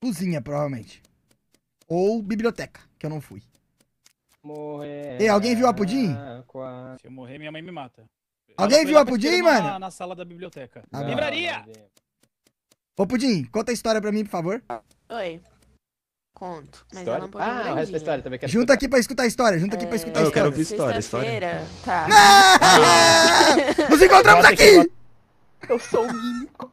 Cozinha, provavelmente. Ou biblioteca, que eu não fui. Morrer. Ei, alguém viu a Pudim? Se eu morrer, minha mãe me mata. Alguém viu a Pudim, mano? Na, na sala da biblioteca. Ah, Livraria! Ô, Pudim, conta a história pra mim, por favor. Oi. Conto, mas história? ela é Ah, o resto da história também quero Junta aqui pra escutar a história, junta aqui pra é, escutar a Eu quero história. ouvir história, história. tá. Ah! Nos encontramos aqui! Eu sou o Mico.